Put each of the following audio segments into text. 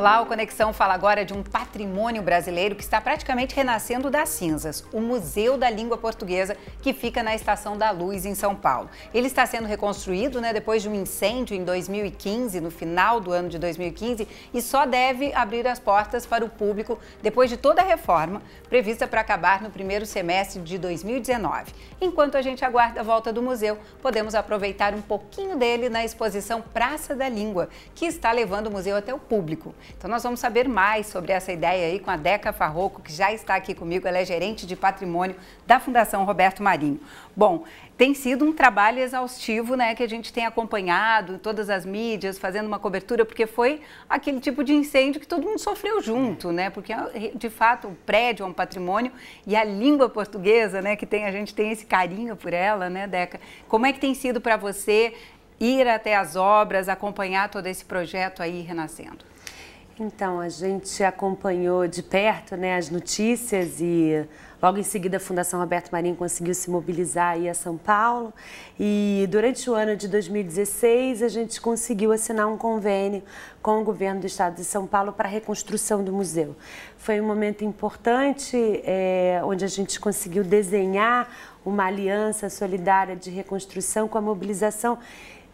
Olá, o Conexão fala agora de um patrimônio brasileiro que está praticamente renascendo das cinzas, o Museu da Língua Portuguesa, que fica na Estação da Luz, em São Paulo. Ele está sendo reconstruído né, depois de um incêndio em 2015, no final do ano de 2015, e só deve abrir as portas para o público depois de toda a reforma, prevista para acabar no primeiro semestre de 2019. Enquanto a gente aguarda a volta do museu, podemos aproveitar um pouquinho dele na exposição Praça da Língua, que está levando o museu até o público. Então nós vamos saber mais sobre essa ideia aí com a Deca Farroco, que já está aqui comigo, ela é gerente de patrimônio da Fundação Roberto Marinho. Bom, tem sido um trabalho exaustivo, né, que a gente tem acompanhado em todas as mídias, fazendo uma cobertura, porque foi aquele tipo de incêndio que todo mundo sofreu junto, né? Porque de fato o prédio é um patrimônio e a língua portuguesa, né, que tem a gente tem esse carinho por ela, né, Deca. Como é que tem sido para você ir até as obras, acompanhar todo esse projeto aí renascendo? Então, a gente acompanhou de perto né, as notícias e logo em seguida a Fundação Roberto Marinho conseguiu se mobilizar aí a São Paulo e durante o ano de 2016 a gente conseguiu assinar um convênio com o governo do estado de São Paulo para a reconstrução do museu. Foi um momento importante é, onde a gente conseguiu desenhar uma aliança solidária de reconstrução com a mobilização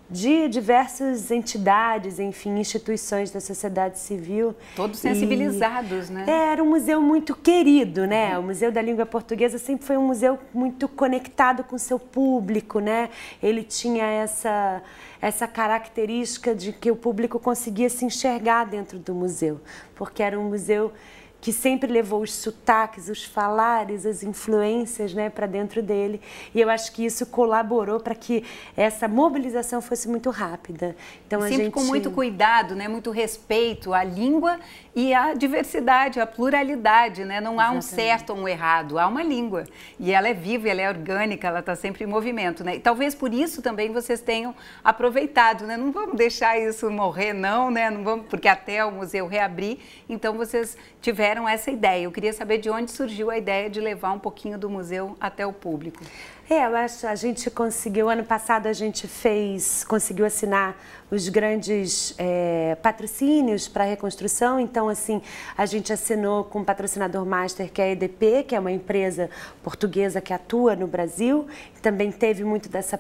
de diversas entidades, enfim, instituições da sociedade civil. Todos sensibilizados, e, né? É, era um museu muito querido, né? Uhum. O Museu da Língua Portuguesa sempre foi um museu muito conectado com seu público, né? Ele tinha essa essa característica de que o público conseguia se enxergar dentro do museu, porque era um museu que sempre levou os sotaques, os falares, as influências né, para dentro dele. E eu acho que isso colaborou para que essa mobilização fosse muito rápida. Então, sempre a gente... com muito cuidado, né, muito respeito à língua e à diversidade, à pluralidade. Né? Não há Exatamente. um certo ou um errado, há uma língua. E ela é viva, ela é orgânica, ela está sempre em movimento. Né? E talvez por isso também vocês tenham aproveitado. Né? Não vamos deixar isso morrer, não, né? não vamos, porque até o museu reabrir, então vocês tiveram tiveram essa ideia. Eu queria saber de onde surgiu a ideia de levar um pouquinho do museu até o público. É, eu acho a gente conseguiu, ano passado a gente fez, conseguiu assinar os grandes é, patrocínios para a reconstrução. Então, assim, a gente assinou com o um patrocinador master, que é a EDP, que é uma empresa portuguesa que atua no Brasil. Também teve muito dessa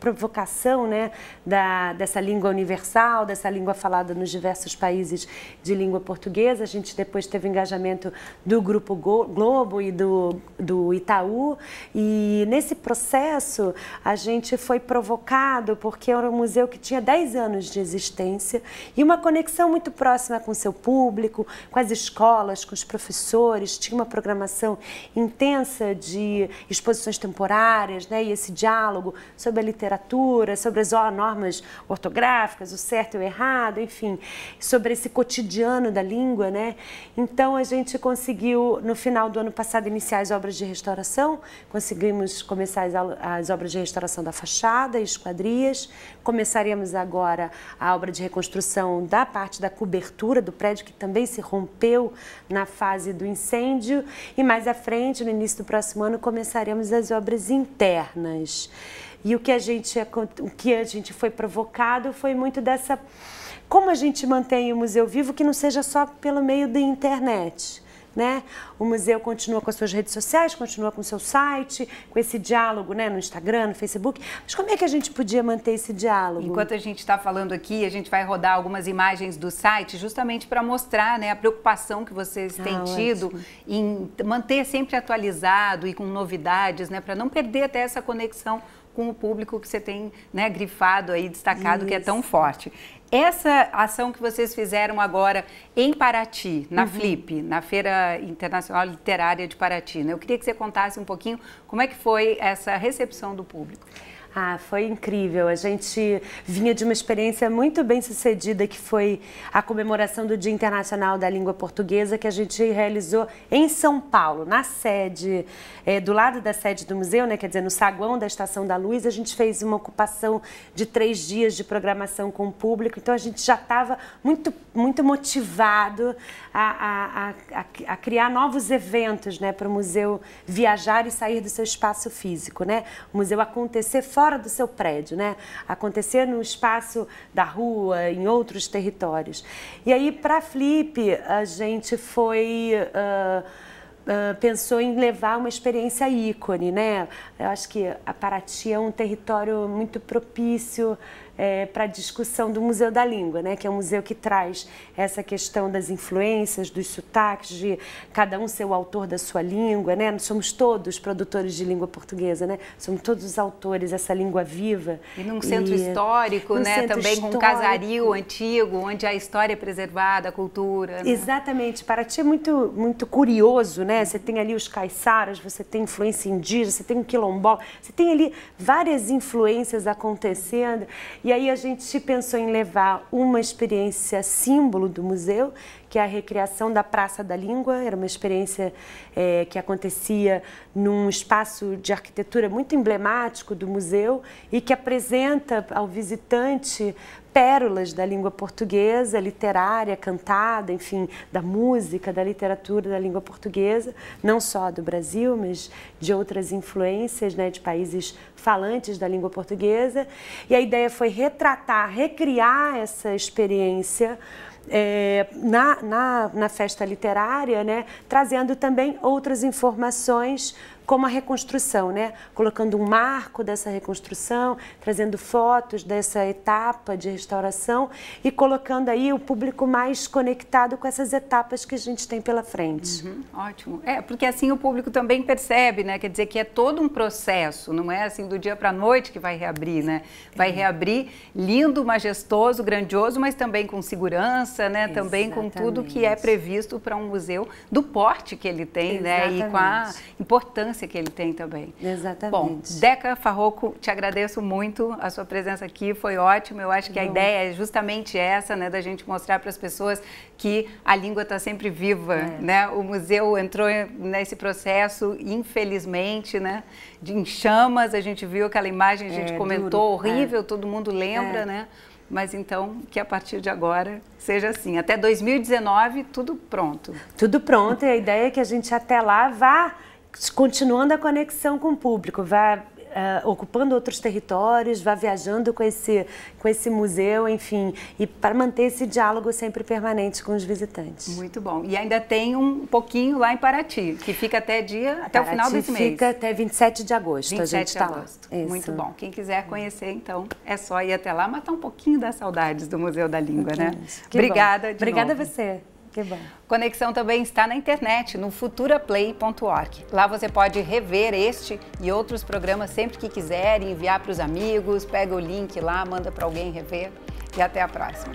provocação, né, da, dessa língua universal, dessa língua falada nos diversos países de língua portuguesa. A gente depois teve engajamento do Grupo Globo e do, do Itaú. E nesse nesse processo, a gente foi provocado porque era um museu que tinha 10 anos de existência e uma conexão muito próxima com seu público, com as escolas, com os professores, tinha uma programação intensa de exposições temporárias, né? E esse diálogo sobre a literatura, sobre as normas ortográficas, o certo e o errado, enfim, sobre esse cotidiano da língua, né? Então a gente conseguiu no final do ano passado iniciar as obras de restauração, conseguimos começar começar as, as obras de restauração da fachada e esquadrias. Começaremos agora a obra de reconstrução da parte da cobertura do prédio, que também se rompeu na fase do incêndio. E mais à frente, no início do próximo ano, começaremos as obras internas. E o que a gente, é o que a gente foi provocado foi muito dessa. Como a gente mantém o museu vivo que não seja só pelo meio da internet? Né? O museu continua com as suas redes sociais, continua com o seu site, com esse diálogo né, no Instagram, no Facebook. Mas como é que a gente podia manter esse diálogo? Enquanto a gente está falando aqui, a gente vai rodar algumas imagens do site justamente para mostrar né, a preocupação que vocês ah, têm ah, tido ótimo. em manter sempre atualizado e com novidades, né, para não perder até essa conexão com o público que você tem né, grifado aí, destacado, Isso. que é tão forte. Essa ação que vocês fizeram agora em Paraty, na uhum. Flip, na Feira Internacional Literária de Paraty, né? eu queria que você contasse um pouquinho como é que foi essa recepção do público. Ah, foi incrível. A gente vinha de uma experiência muito bem sucedida, que foi a comemoração do Dia Internacional da Língua Portuguesa, que a gente realizou em São Paulo, na sede, é, do lado da sede do museu, né, quer dizer, no saguão da Estação da Luz. A gente fez uma ocupação de três dias de programação com o público, então a gente já estava muito, muito motivado a, a, a, a criar novos eventos né, para o museu viajar e sair do seu espaço físico. Né? O museu acontecer fora do seu prédio, né? Acontecer no espaço da rua, em outros territórios. E aí, para a Flip, a gente foi. Uh, Uh, pensou em levar uma experiência ícone, né? Eu acho que a Paraty é um território muito propício é, para a discussão do Museu da Língua, né? que é um museu que traz essa questão das influências, dos sotaques, de cada um ser o autor da sua língua. Né? Nós somos todos produtores de língua portuguesa, né? somos todos autores dessa língua viva. E num centro e, histórico, num né? Centro também histórico. com um casario antigo, onde a história é preservada, a cultura. Né? Exatamente. ti é muito, muito curioso, né? Você tem ali os caiçaras, você tem influência indígena, você tem o quilombola, você tem ali várias influências acontecendo. E e aí a gente pensou em levar uma experiência símbolo do museu, que é a recriação da Praça da Língua. Era uma experiência é, que acontecia num espaço de arquitetura muito emblemático do museu e que apresenta ao visitante pérolas da língua portuguesa, literária, cantada, enfim, da música, da literatura da língua portuguesa, não só do Brasil, mas de outras influências, né, de países falantes da língua portuguesa. E a ideia foi retratar, recriar essa experiência é, na, na, na, festa literária, né, trazendo também outras informações como a reconstrução, né? Colocando um marco dessa reconstrução, trazendo fotos dessa etapa de restauração e colocando aí o público mais conectado com essas etapas que a gente tem pela frente. Uhum, ótimo. É, porque assim o público também percebe, né? Quer dizer que é todo um processo, não é assim do dia para a noite que vai reabrir, né? Vai é. reabrir lindo, majestoso, grandioso, mas também com segurança, né? Exatamente. Também com tudo que é previsto para um museu do porte que ele tem, Exatamente. né? E com a importância que ele tem também. Exatamente. Bom, Deca Farroco, te agradeço muito a sua presença aqui, foi ótimo. Eu acho que a Bom. ideia é justamente essa, né, da gente mostrar para as pessoas que a língua está sempre viva, é. né? O museu entrou nesse processo, infelizmente, né, de em chamas. A gente viu aquela imagem, a gente é, comentou, duro. É. horrível, é. todo mundo lembra, é. né? mas então que a partir de agora seja assim. Até 2019, tudo pronto. Tudo pronto, e a ideia é que a gente até lá vá continuando a conexão com o público, vá Uh, ocupando outros territórios, vá viajando com esse, com esse museu, enfim, e para manter esse diálogo sempre permanente com os visitantes. Muito bom. E ainda tem um pouquinho lá em Paraty, que fica até dia, até Paraty o final desse mês. Fica até 27 de agosto. 27 a gente de tá agosto. Lá. Muito bom. Quem quiser conhecer, então, é só ir até lá, matar um pouquinho das saudades do Museu da Língua, né? né? Obrigada. Obrigada a você. Que bom. Conexão também está na internet, no futuraplay.org. Lá você pode rever este e outros programas sempre que quiser, enviar para os amigos, pega o link lá, manda para alguém rever. E até a próxima.